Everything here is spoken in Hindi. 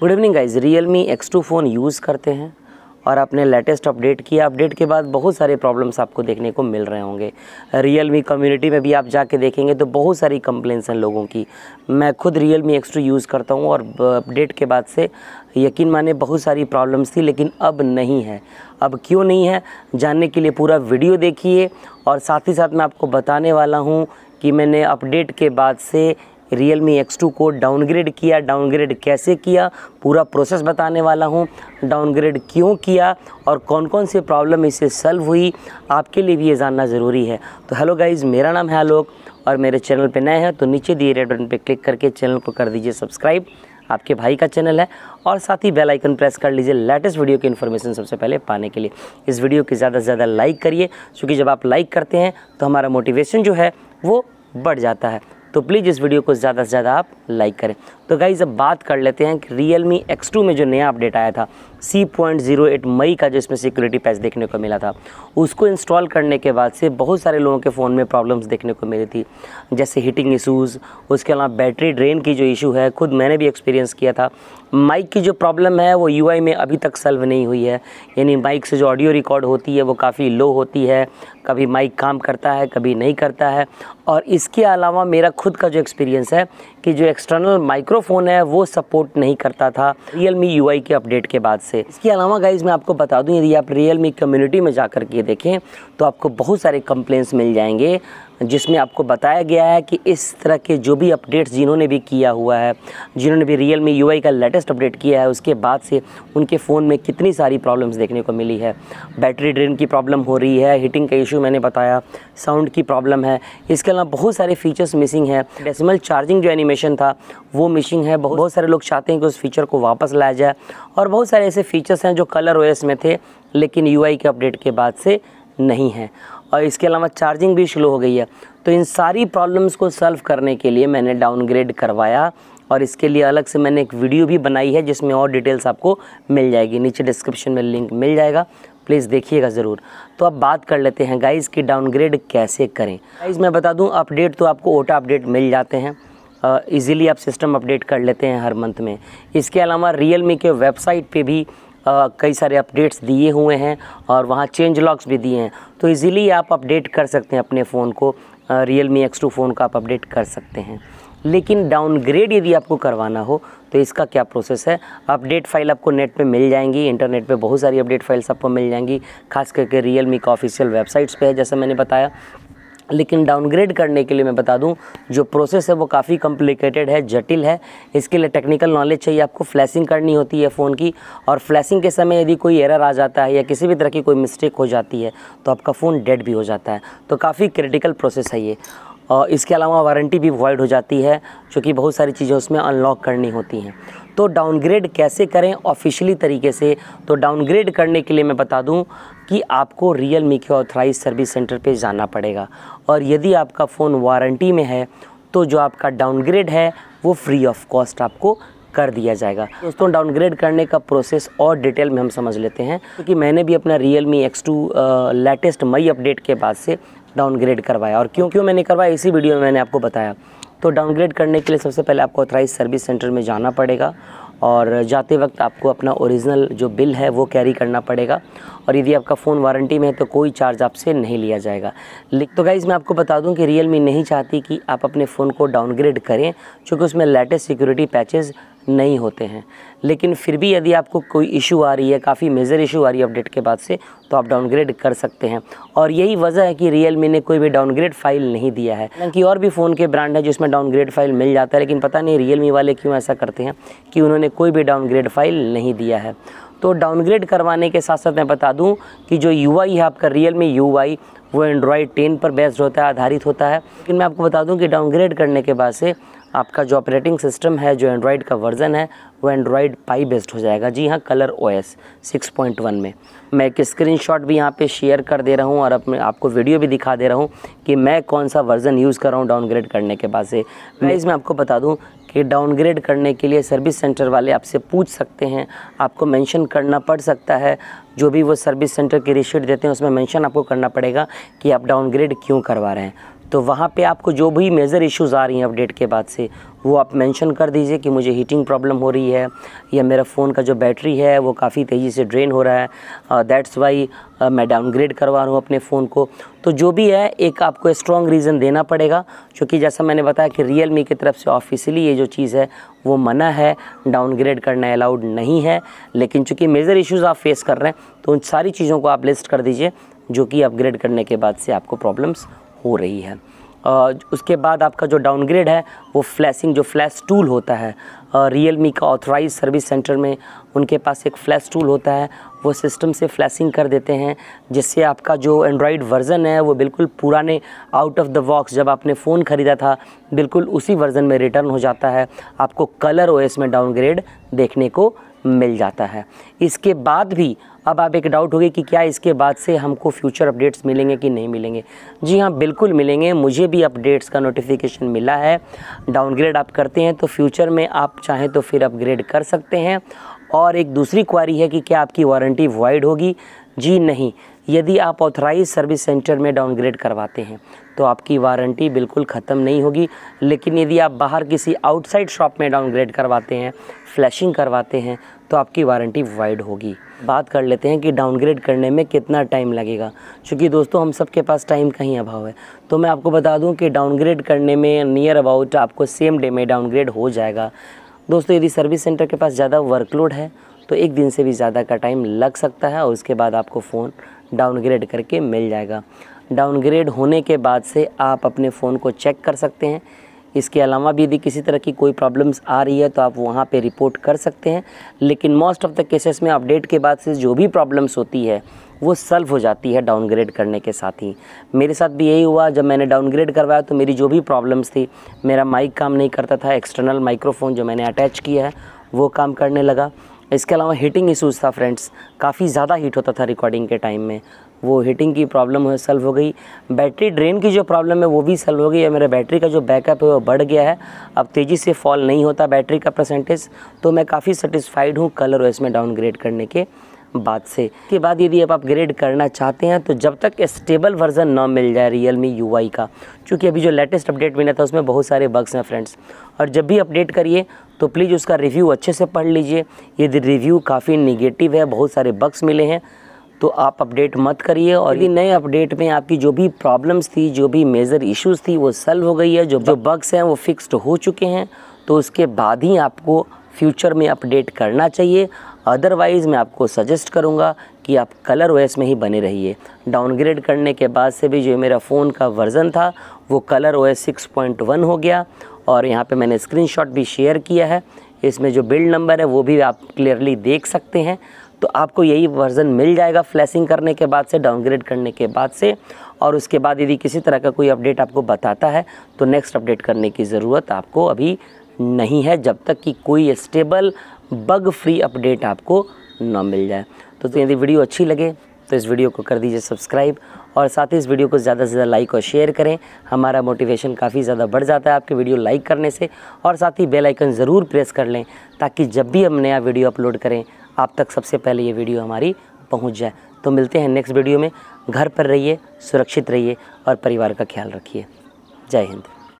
good evening guys Realme X two phone use करते हैं और आपने लेटेस्ट अपडेट किया अपडेट के बाद बहुत सारे प्रॉब्लम्स आपको देखने को मिल रहे होंगे रियल मी कम्यूनिटी में भी आप जाके देखेंगे तो बहुत सारी कंप्लेंट्स हैं लोगों की मैं खुद Realme X two use करता हूँ और अपडेट के बाद से यकीन माने बहुत सारी प्रॉब्लम्स थी लेकिन अब नहीं है अब क्यों नहीं है जानने के लिए पूरा वीडियो देखिए और साथ ही साथ मैं आपको बताने वाला हूँ कि मैंने अपडेट के बाद से रियल मी एक्स टू को डाउनग्रेड किया डाउनग्रेड कैसे किया पूरा प्रोसेस बताने वाला हूँ डाउनग्रेड क्यों किया और कौन कौन से प्रॉब्लम इससे सल्व हुई आपके लिए भी ये जानना ज़रूरी है तो हेलो गाइज़ मेरा नाम है आलोक और मेरे चैनल पर नए हैं तो नीचे दिए रेड बटन पर क्लिक करके चैनल को कर दीजिए सब्सक्राइब आपके भाई का चैनल है और साथ ही बेल आइकन प्रेस कर लीजिए लेटेस्ट वीडियो की इन्फॉर्मेशन सबसे पहले पाने के लिए इस वीडियो की ज़्यादा से ज़्यादा लाइक करिए क्योंकि जब आप लाइक करते हैं तो हमारा मोटिवेशन जो है वो बढ़ जाता है तो प्लीज़ इस वीडियो को ज़्यादा से ज़्यादा आप लाइक करें तो गाइज़ अब बात कर लेते हैं कि रियल मी एक्स टू में जो नया अपडेट आया था सी पॉइंट जीरो एट मई का जो इसमें सिक्योरिटी पैच देखने को मिला था उसको इंस्टॉल करने के बाद से बहुत सारे लोगों के फ़ोन में प्रॉब्लम्स देखने को मिली थी जैसे हीटिंग इशूज़ उसके अलावा बैटरी ड्रेन की जो इशू है खुद मैंने भी एक्सपीरियंस किया था माइक की जो प्रॉब्लम है वो यू में अभी तक सल्व नहीं हुई है यानी माइक से जो ऑडियो रिकॉर्ड होती है वो काफ़ी लो होती है कभी माइक काम करता है कभी नहीं करता है और इसके अलावा मेरा खुद का जो एक्सपीरियंस है कि जो एक्सटर्नल माइक्रोफोन है वो सपोर्ट नहीं करता था रियल मी यू के अपडेट के बाद से इसके अलावा गाइज मैं आपको बता दूँ यदि आप रियल मी कम्युनिटी में जा कर के देखें तो आपको बहुत सारे कंप्लेंट्स मिल जाएंगे जिसमें आपको बताया गया है कि इस तरह के जो भी अपडेट्स जिन्होंने भी किया हुआ है जिन्होंने भी रियल मी यू का लेटेस्ट अपडेट किया है उसके बाद से उनके फ़ोन में कितनी सारी प्रॉब्लम्स देखने को मिली है बैटरी ड्रेन की प्रॉब्लम हो रही है हीटिंग का इशू मैंने बताया साउंड की प्रॉब्लम है इसके अलावा बहुत सारे फीचर्स मिसिंग है डेसिमल चार्जिंग जो एनिमेशन था वो मिसिंग है बहुत सारे लोग चाहते हैं कि उस फीचर को वापस लाया जाए और बहुत सारे ऐसे फीचर्स हैं जो कलर ओएस में थे लेकिन यू के अपडेट के बाद से नहीं है और इसके अलावा चार्जिंग भी स्लो हो गई है तो इन सारी प्रॉब्लम्स को सॉल्व करने के लिए मैंने डाउनग्रेड करवाया और इसके लिए अलग से मैंने एक वीडियो भी बनाई है जिसमें और डिटेल्स आपको मिल जाएगी नीचे डिस्क्रिप्शन में लिंक मिल जाएगा प्लीज़ देखिएगा ज़रूर तो अब बात कर लेते हैं गाइज़ कि डाउनग्रेड कैसे करें गाइज़ मैं बता दूं अपडेट तो आपको ओटा अपडेट मिल जाते हैं ईज़िली आप सिस्टम अपडेट कर लेते हैं हर मंथ में इसके अलावा रियल मी के वेबसाइट पे भी कई सारे अपडेट्स दिए हुए हैं और वहाँ चेंज लॉक्स भी दिए हैं तो इजीली आप अपडेट कर सकते हैं अपने फ़ोन को Realme X two phone का आप अपडेट कर सकते हैं लेकिन डाउनग्रेड यदि आपको करवाना हो तो इसका क्या प्रोसेस है अपडेट फाइल आपको नेट पे मिल जाएंगी इंटरनेट पे बहुत सारी अपडेट फाइल्स आपको मिल जाएंगी खास करके रियल मी का ऑफिशियल वेबसाइट्स पे है जैसा मैंने बताया लेकिन डाउनग्रेड करने के लिए मैं बता दूं जो प्रोसेस है वो काफ़ी कॉम्प्लिकेटेड है जटिल है इसके लिए टेक्निकल नॉलेज चाहिए आपको फ्लैशिंग करनी होती है फ़ोन की और फ्लैशिंग के समय यदि कोई एरर आ जाता है या किसी भी तरह की कोई मिस्टेक हो जाती है तो आपका फ़ोन डेड भी हो जाता है तो काफ़ी क्रिटिकल प्रोसेस है ये और इसके अलावा वारंटी भी वॉइड हो जाती है क्योंकि बहुत सारी चीज़ें उसमें अनलॉक करनी होती हैं तो डाउनग्रेड कैसे करें ऑफिशियली तरीके से तो डाउनग्रेड करने के लिए मैं बता दूं कि आपको रियल मी के ऑथराइज सर्विस सेंटर पे जाना पड़ेगा और यदि आपका फ़ोन वारंटी में है तो जो आपका डाउनग्रेड है वो फ्री ऑफ कॉस्ट आपको कर दिया जाएगा दोस्तों डाउनग्रेड करने का प्रोसेस और डिटेल में हम समझ लेते हैं क्योंकि तो मैंने भी अपना Realme X two latest मई अपडेट के बाद से डाउनग्रेड करवाया और क्यों क्यों मैंने करवाया इसी वीडियो में मैंने आपको बताया तो डाउनग्रेड करने के लिए सबसे पहले आपको ऑथराइज सर्विस सेंटर में जाना पड़ेगा और जाते वक्त आपको अपना ओरिजिनल जो बिल है वो कैरी करना पड़ेगा और यदि आपका फ़ोन वारंटी में है तो कोई चार्ज आपसे नहीं लिया जाएगा लिख तो गाइज़ मैं आपको बता दूं कि रियल मी नहीं चाहती कि आप अपने फ़ोन को डाउनग्रेड करें क्योंकि उसमें लेटेस्ट सिक्योरिटी पैचेज़ नहीं होते हैं लेकिन फिर भी यदि आपको कोई इशू आ रही है काफ़ी मेजर इशू आ रही है अपडेट के बाद से तो आप डाउनग्रेड कर सकते हैं और यही वजह है कि रियल ने कोई भी डाउनग्रेड फाइल नहीं दिया है कि और भी फ़ोन के ब्रांड है जिसमें डाउनग्रेड फाइल मिल जाता है लेकिन पता नहीं रियल वाले क्यों ऐसा करते हैं कि उन्होंने कोई भी डाउनग्रेड फाइल नहीं दिया है तो डाउनग्रेड करवाने के साथ साथ मैं बता दूं कि जो यू है आपका रियल मी यू वो एंड्रॉयड टेन पर बेस्ड होता है आधारित होता है लेकिन मैं आपको बता दूं कि डाउनग्रेड करने के बाद से आपका जो ऑपरेटिंग सिस्टम है जो एंड्रॉयड का वर्ज़न है वो एंड्रॉयड पाई बेस्ड हो जाएगा जी हाँ कलर ओएस 6.1 में मैं एक स्क्रीनशॉट भी यहाँ पे शेयर कर दे रहा हूँ और अपने आपको वीडियो भी दिखा दे रहा हूँ कि मैं कौन सा वर्ज़न यूज़ कर रहा हूँ डाउनग्रेड करने के बाद से मैं इसमें आपको बता दूँ कि डाउनग्रेड करने के लिए सर्विस सेंटर वाले आपसे पूछ सकते हैं आपको मेंशन करना पड़ सकता है जो भी वो सर्विस सेंटर की रिसीट देते हैं उसमें मेंशन आपको करना पड़ेगा कि आप डाउनग्रेड क्यों करवा रहे हैं तो वहाँ पे आपको जो भी मेजर इश्यूज आ रही हैं अपडेट के बाद से वो आप मेंशन कर दीजिए कि मुझे हीटिंग प्रॉब्लम हो रही है या मेरा फ़ोन का जो बैटरी है वो काफ़ी तेज़ी से ड्रेन हो रहा है दैट्स uh, वाई uh, मैं डाउनग्रेड करवा रहा हूँ अपने फ़ोन को तो जो भी है एक आपको स्ट्रॉन्ग रीज़न देना पड़ेगा क्योंकि जैसा मैंने बताया कि रियल मी की तरफ से ऑफिशियली ये जो चीज़ है वो मना है डाउनग्रेड करना अलाउड नहीं है लेकिन चूँकि मेजर इशूज़ आप फेस कर रहे हैं तो उन सारी चीज़ों को आप लिस्ट कर दीजिए जो कि अपग्रेड करने के बाद से आपको प्रॉब्लम्स हो रही है उसके बाद आपका जो डाउनग्रेड है वो फ्लैशिंग जो फ्लैश टूल होता है रियल मी का ऑथराइज सर्विस सेंटर में उनके पास एक फ्लैश टूल होता है वो सिस्टम से फ्लैशिंग कर देते हैं जिससे आपका जो एंड्रॉयड वर्ज़न है वो बिल्कुल पुराने आउट ऑफ द बॉक्स जब आपने फ़ोन ख़रीदा था बिल्कुल उसी वर्ज़न में रिटर्न हो जाता है आपको कलर ओएस में डाउनग्रेड देखने को मिल जाता है इसके बाद भी अब आप एक डाउट होगी कि क्या इसके बाद से हमको फ्यूचर अपडेट्स मिलेंगे कि नहीं मिलेंगे जी हाँ बिल्कुल मिलेंगे मुझे भी अपडेट्स का नोटिफिकेशन मिला है डाउनग्रेड आप करते हैं तो फ्यूचर में आप चाहें तो फिर अपग्रेड कर सकते हैं और एक दूसरी क्वारी है कि क्या आपकी वारंटी वॉइड होगी जी नहीं यदि आप ऑथराइज सर्विस सेंटर में डाउनग्रेड करवाते हैं तो आपकी वारंटी बिल्कुल ख़त्म नहीं होगी लेकिन यदि आप बाहर किसी आउटसाइड शॉप में डाउनग्रेड करवाते हैं फ्लैशिंग करवाते हैं तो आपकी वारंटी वाइड होगी बात कर लेते हैं कि डाउनग्रेड करने में कितना टाइम लगेगा क्योंकि दोस्तों हम सब के पास टाइम का ही अभाव है तो मैं आपको बता दूं कि डाउनग्रेड करने में नियर अबाउट आपको सेम डे में डाउनग्रेड हो जाएगा दोस्तों यदि सर्विस सेंटर के पास ज़्यादा वर्कलोड है तो एक दिन से भी ज़्यादा का टाइम लग सकता है और उसके बाद आपको फ़ोन डाउनग्रेड करके मिल जाएगा डाउनग्रेड होने के बाद से आप अपने फ़ोन को चेक कर सकते हैं इसके अलावा भी यदि किसी तरह की कोई प्रॉब्लम्स आ रही है तो आप वहाँ पे रिपोर्ट कर सकते हैं लेकिन मोस्ट ऑफ़ द केसेस में अपडेट के बाद से जो भी प्रॉब्लम्स होती है वो सल्व हो जाती है डाउनग्रेड करने के साथ ही मेरे साथ भी यही हुआ जब मैंने डाउनग्रेड करवाया तो मेरी जो भी प्रॉब्लम्स थी मेरा माइक काम नहीं करता था एक्सटर्नल माइक्रोफोन जो मैंने अटैच किया है वो काम करने लगा इसके अलावा हीटिंग इशूज़ था फ्रेंड्स काफ़ी ज़्यादा हीट होता था रिकॉर्डिंग के टाइम में वो हीटिंग की प्रॉब्लम है सल्व हो गई बैटरी ड्रेन की जो प्रॉब्लम है वो भी सल्व हो गई है मेरा बैटरी का जो बैकअप है वो बढ़ गया है अब तेज़ी से फॉल नहीं होता बैटरी का परसेंटेज तो मैं काफ़ी सेटिस्फाइड हूँ कलर और में डाउनग्रेड करने के बाद से के बाद यदि आप अपग्रेड करना चाहते हैं तो जब तक स्टेबल वर्जन ना मिल जाए रियल मी यू का क्योंकि अभी जो लेटेस्ट अपडेट मिला था उसमें बहुत सारे बग्स हैं फ्रेंड्स और जब भी अपडेट करिए तो प्लीज़ उसका रिव्यू अच्छे से पढ़ लीजिए यदि रिव्यू काफ़ी निगेटिव है बहुत सारे बग्स मिले हैं तो आप अपडेट मत करिए और यदि नए अपडेट में आपकी जो भी प्रॉब्लम्स थी जो भी मेजर इश्यूज थी वो सल्व हो गई है जो जो बग्स हैं वो फिक्स्ड हो चुके हैं तो उसके बाद ही आपको फ्यूचर में अपडेट करना चाहिए अदरवाइज़ मैं आपको सजेस्ट करूँगा कि आप कलर ओएस में ही बने रहिए डाउनग्रेड करने के बाद से भी जो मेरा फ़ोन का वर्ज़न था वो कलर ओ एस हो गया और यहाँ पे मैंने स्क्रीनशॉट भी शेयर किया है इसमें जो बिल्ड नंबर है वो भी आप क्लियरली देख सकते हैं तो आपको यही वर्ज़न मिल जाएगा फ्लैशिंग करने के बाद से डाउनग्रेड करने के बाद से और उसके बाद यदि किसी तरह का कोई अपडेट आपको बताता है तो नेक्स्ट अपडेट करने की ज़रूरत आपको अभी नहीं है जब तक कि कोई स्टेबल बग फ्री अपडेट आपको ना मिल जाए तो, तो यदि वीडियो अच्छी लगे तो इस वीडियो को कर दीजिए सब्सक्राइब और साथ ही इस वीडियो को ज़्यादा से ज़्यादा लाइक और शेयर करें हमारा मोटिवेशन काफ़ी ज़्यादा बढ़ जाता है आपके वीडियो लाइक करने से और साथ ही बेल आइकन ज़रूर प्रेस कर लें ताकि जब भी हम नया वीडियो अपलोड करें आप तक सबसे पहले ये वीडियो हमारी पहुँच जाए तो मिलते हैं नेक्स्ट वीडियो में घर पर रहिए सुरक्षित रहिए और परिवार का ख्याल रखिए जय हिंद